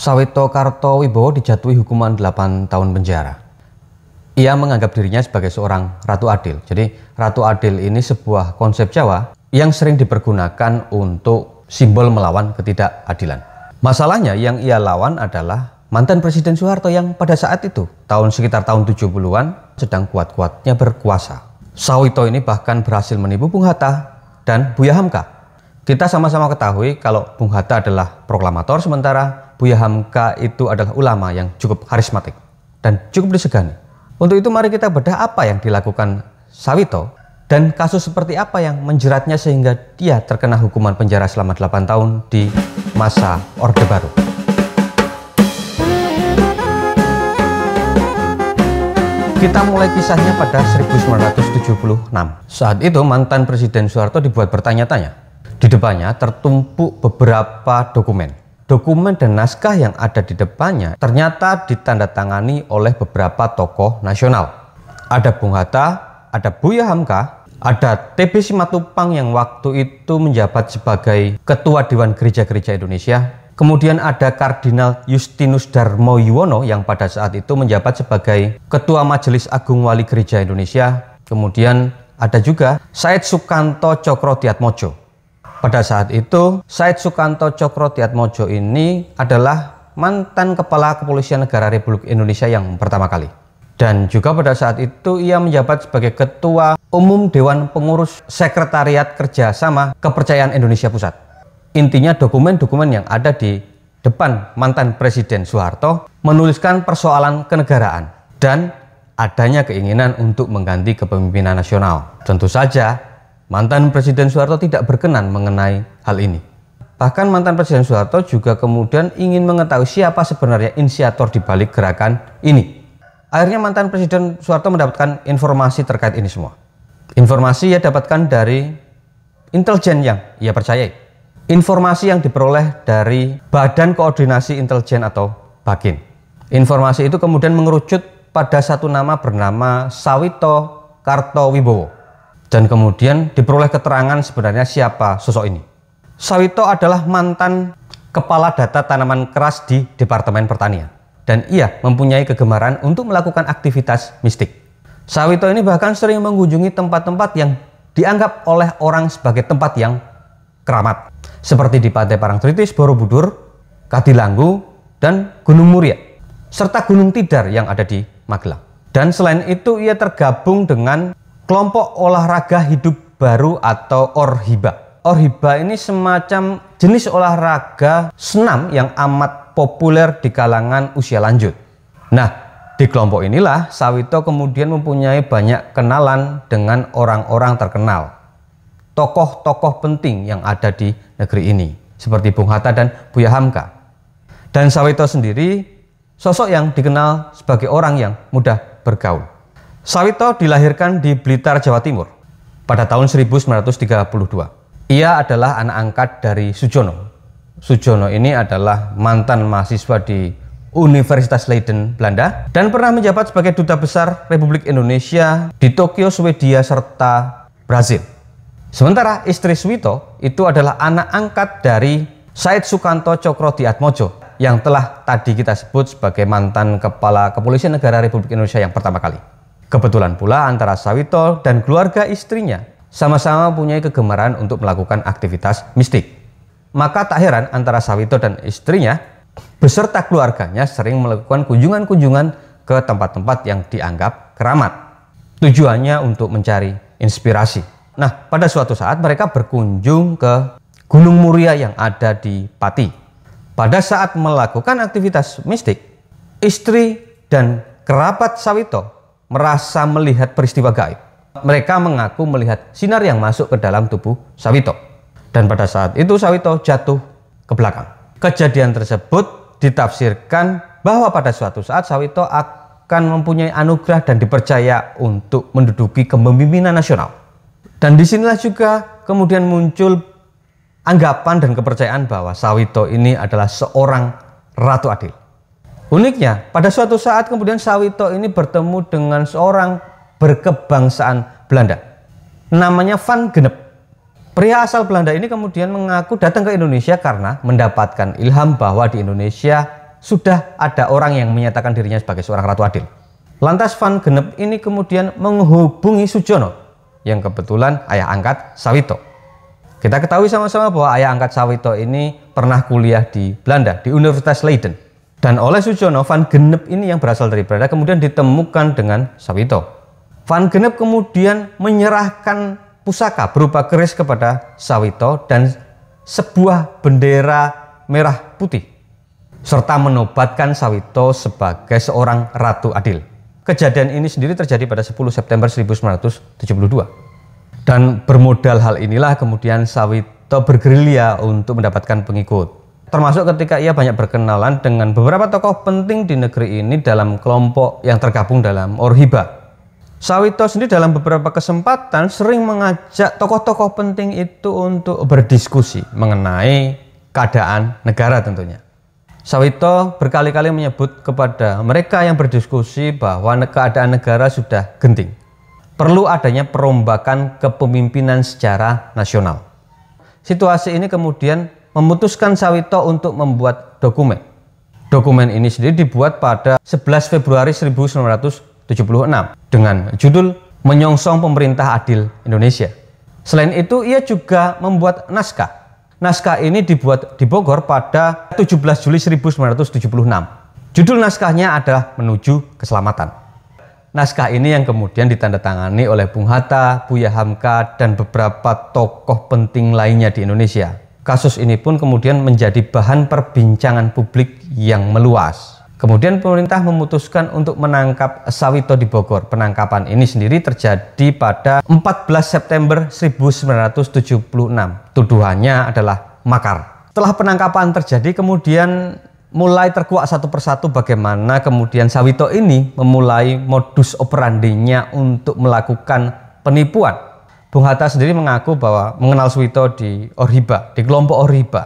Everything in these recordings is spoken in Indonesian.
Sawito Karto dijatuhi hukuman 8 tahun penjara. Ia menganggap dirinya sebagai seorang ratu adil. Jadi ratu adil ini sebuah konsep Jawa yang sering dipergunakan untuk simbol melawan ketidakadilan. Masalahnya yang ia lawan adalah mantan Presiden Soeharto yang pada saat itu tahun sekitar tahun 70-an sedang kuat-kuatnya berkuasa. Sawito ini bahkan berhasil menipu Bung Hatta dan Buya Hamka. Kita sama-sama ketahui kalau Bung Hatta adalah proklamator sementara Buya Hamka itu adalah ulama yang cukup karismatik dan cukup disegani. Untuk itu mari kita bedah apa yang dilakukan Sawito dan kasus seperti apa yang menjeratnya sehingga dia terkena hukuman penjara selama 8 tahun di masa Orde Baru. Kita mulai kisahnya pada 1976. Saat itu mantan Presiden Soeharto dibuat bertanya-tanya. Di depannya tertumpuk beberapa dokumen dokumen dan naskah yang ada di depannya ternyata ditandatangani oleh beberapa tokoh nasional. Ada Bung Hatta, ada Buya Hamka, ada TB Simatupang yang waktu itu menjabat sebagai Ketua Dewan Gereja-Gereja Indonesia. Kemudian ada Kardinal Justinus Darmo Yuwono yang pada saat itu menjabat sebagai Ketua Majelis Agung Wali Gereja Indonesia. Kemudian ada juga Said Sukanto Cokro Tiatmojo. Pada saat itu, Said Sukanto Cokro Tiatmojo ini adalah mantan Kepala Kepolisian Negara Republik Indonesia yang pertama kali. Dan juga pada saat itu ia menjabat sebagai Ketua Umum Dewan Pengurus Sekretariat Kerjasama Kepercayaan Indonesia Pusat. Intinya dokumen-dokumen yang ada di depan mantan Presiden Soeharto menuliskan persoalan kenegaraan dan adanya keinginan untuk mengganti kepemimpinan nasional. Tentu saja Mantan Presiden Soeharto tidak berkenan mengenai hal ini. Bahkan mantan Presiden Soeharto juga kemudian ingin mengetahui siapa sebenarnya inisiator di balik gerakan ini. Akhirnya mantan Presiden Soeharto mendapatkan informasi terkait ini semua. Informasi ia dapatkan dari intelijen yang ia percayai. Informasi yang diperoleh dari Badan Koordinasi Intelijen atau Bakin. Informasi itu kemudian mengerucut pada satu nama bernama Sawito Kartowibowo dan kemudian diperoleh keterangan sebenarnya siapa sosok ini. Sawito adalah mantan kepala data tanaman keras di Departemen Pertanian dan ia mempunyai kegemaran untuk melakukan aktivitas mistik. Sawito ini bahkan sering mengunjungi tempat-tempat yang dianggap oleh orang sebagai tempat yang keramat seperti di Pantai Parangtritis, Borobudur, Kadilanggu, dan Gunung Muria serta Gunung Tidar yang ada di Magelang. Dan selain itu ia tergabung dengan kelompok olahraga hidup baru atau orhiba. Orhiba ini semacam jenis olahraga senam yang amat populer di kalangan usia lanjut. Nah, di kelompok inilah Sawito kemudian mempunyai banyak kenalan dengan orang-orang terkenal. Tokoh-tokoh penting yang ada di negeri ini, seperti Bung Hatta dan Buya Hamka. Dan Sawito sendiri sosok yang dikenal sebagai orang yang mudah bergaul. Sawito dilahirkan di Blitar, Jawa Timur pada tahun 1932. Ia adalah anak angkat dari Sujono. Sujono ini adalah mantan mahasiswa di Universitas Leiden, Belanda dan pernah menjabat sebagai duta besar Republik Indonesia di Tokyo, Swedia serta Brazil. Sementara istri Suwito itu adalah anak angkat dari Said Sukanto Cokro Diatmojo yang telah tadi kita sebut sebagai mantan kepala Kepolisian Negara Republik Indonesia yang pertama kali. Kebetulan pula antara Sawito dan keluarga istrinya sama-sama punya kegemaran untuk melakukan aktivitas mistik. Maka tak heran antara Sawito dan istrinya beserta keluarganya sering melakukan kunjungan-kunjungan ke tempat-tempat yang dianggap keramat. Tujuannya untuk mencari inspirasi. Nah, pada suatu saat mereka berkunjung ke Gunung Muria yang ada di Pati. Pada saat melakukan aktivitas mistik, istri dan kerabat Sawito merasa melihat peristiwa gaib. Mereka mengaku melihat sinar yang masuk ke dalam tubuh Sawito. Dan pada saat itu Sawito jatuh ke belakang. Kejadian tersebut ditafsirkan bahwa pada suatu saat Sawito akan mempunyai anugerah dan dipercaya untuk menduduki kepemimpinan nasional. Dan disinilah juga kemudian muncul anggapan dan kepercayaan bahwa Sawito ini adalah seorang ratu adil. Uniknya, pada suatu saat kemudian Sawito ini bertemu dengan seorang berkebangsaan Belanda. Namanya Van Genep. Pria asal Belanda ini kemudian mengaku datang ke Indonesia karena mendapatkan ilham bahwa di Indonesia sudah ada orang yang menyatakan dirinya sebagai seorang ratu adil. Lantas Van Genep ini kemudian menghubungi Sujono yang kebetulan ayah angkat Sawito. Kita ketahui sama-sama bahwa ayah angkat Sawito ini pernah kuliah di Belanda di Universitas Leiden. Dan oleh Sujono, Van Genep ini yang berasal dari Belanda kemudian ditemukan dengan Sawito. Van Genep kemudian menyerahkan pusaka berupa keris kepada Sawito dan sebuah bendera merah putih serta menobatkan Sawito sebagai seorang ratu adil. Kejadian ini sendiri terjadi pada 10 September 1972. Dan bermodal hal inilah kemudian Sawito bergerilya untuk mendapatkan pengikut. Termasuk ketika ia banyak berkenalan dengan beberapa tokoh penting di negeri ini dalam kelompok yang tergabung dalam Orhiba. Sawito sendiri dalam beberapa kesempatan sering mengajak tokoh-tokoh penting itu untuk berdiskusi mengenai keadaan negara tentunya. Sawito berkali-kali menyebut kepada mereka yang berdiskusi bahwa keadaan negara sudah genting. Perlu adanya perombakan kepemimpinan secara nasional. Situasi ini kemudian memutuskan Sawito untuk membuat dokumen. Dokumen ini sendiri dibuat pada 11 Februari 1976 dengan judul Menyongsong Pemerintah Adil Indonesia. Selain itu, ia juga membuat naskah. Naskah ini dibuat di Bogor pada 17 Juli 1976. Judul naskahnya adalah Menuju Keselamatan. Naskah ini yang kemudian ditandatangani oleh Bung Hatta, Buya Hamka, dan beberapa tokoh penting lainnya di Indonesia. Kasus ini pun kemudian menjadi bahan perbincangan publik yang meluas. Kemudian pemerintah memutuskan untuk menangkap Sawito di Bogor. Penangkapan ini sendiri terjadi pada 14 September 1976. Tuduhannya adalah makar. Setelah penangkapan terjadi kemudian mulai terkuak satu persatu bagaimana kemudian Sawito ini memulai modus operandinya untuk melakukan penipuan Bung Hatta sendiri mengaku bahwa mengenal Suwito di Orhiba, di kelompok Orhiba.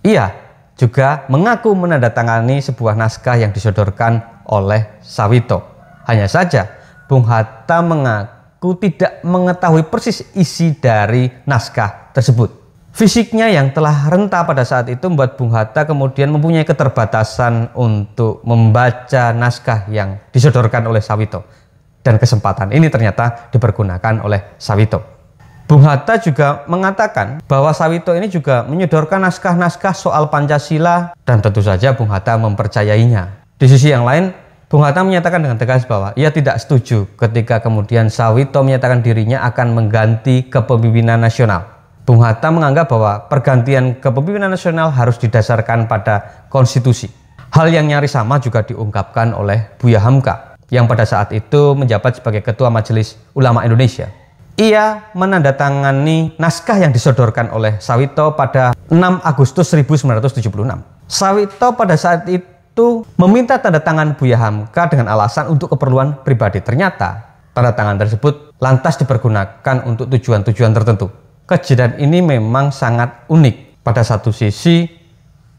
Ia juga mengaku menandatangani sebuah naskah yang disodorkan oleh Sawito. Hanya saja, Bung Hatta mengaku tidak mengetahui persis isi dari naskah tersebut. Fisiknya yang telah rentah pada saat itu membuat Bung Hatta kemudian mempunyai keterbatasan untuk membaca naskah yang disodorkan oleh Sawito. Dan kesempatan ini ternyata dipergunakan oleh Sawito. Bung Hatta juga mengatakan bahwa Sawito ini juga menyodorkan naskah-naskah soal Pancasila dan tentu saja Bung Hatta mempercayainya. Di sisi yang lain, Bung Hatta menyatakan dengan tegas bahwa ia tidak setuju ketika kemudian Sawito menyatakan dirinya akan mengganti kepemimpinan nasional. Bung Hatta menganggap bahwa pergantian kepemimpinan nasional harus didasarkan pada konstitusi. Hal yang nyaris sama juga diungkapkan oleh Buya Hamka yang pada saat itu menjabat sebagai Ketua Majelis Ulama Indonesia. Ia menandatangani naskah yang disodorkan oleh Sawito pada 6 Agustus 1976. Sawito pada saat itu meminta tanda tangan Buya Hamka dengan alasan untuk keperluan pribadi. Ternyata tanda tangan tersebut lantas dipergunakan untuk tujuan-tujuan tertentu. Kejadian ini memang sangat unik. Pada satu sisi,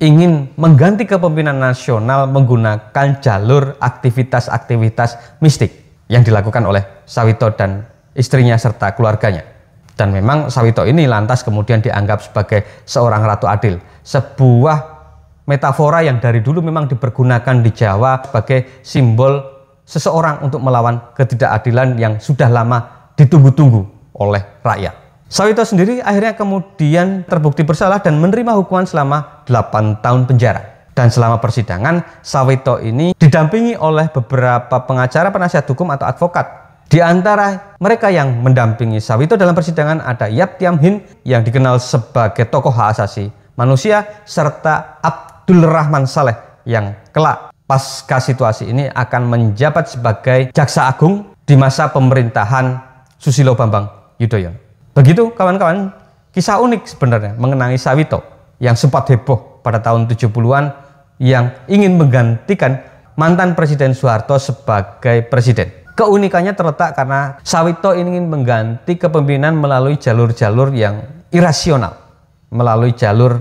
ingin mengganti kepemimpinan nasional menggunakan jalur aktivitas-aktivitas mistik yang dilakukan oleh Sawito dan istrinya serta keluarganya. Dan memang Sawito ini lantas kemudian dianggap sebagai seorang ratu adil, sebuah metafora yang dari dulu memang dipergunakan di Jawa sebagai simbol seseorang untuk melawan ketidakadilan yang sudah lama ditunggu-tunggu oleh rakyat. Sawito sendiri akhirnya kemudian terbukti bersalah dan menerima hukuman selama 8 tahun penjara. Dan selama persidangan, Sawito ini didampingi oleh beberapa pengacara penasihat hukum atau advokat di antara mereka yang mendampingi Sawito dalam persidangan ada Yap Tiam Hin yang dikenal sebagai tokoh hak asasi manusia serta Abdul Rahman Saleh yang kelak pasca situasi ini akan menjabat sebagai jaksa agung di masa pemerintahan Susilo Bambang Yudhoyono. Begitu kawan-kawan, kisah unik sebenarnya mengenai Sawito yang sempat heboh pada tahun 70-an yang ingin menggantikan mantan Presiden Soeharto sebagai presiden. Keunikannya terletak karena Sawito ingin mengganti kepemimpinan melalui jalur-jalur yang irasional, melalui jalur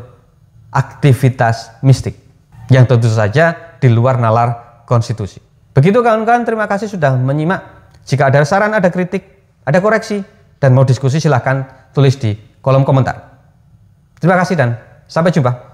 aktivitas mistik yang tentu saja di luar nalar konstitusi. Begitu kawan-kawan, terima kasih sudah menyimak. Jika ada saran, ada kritik, ada koreksi, dan mau diskusi silahkan tulis di kolom komentar. Terima kasih dan sampai jumpa.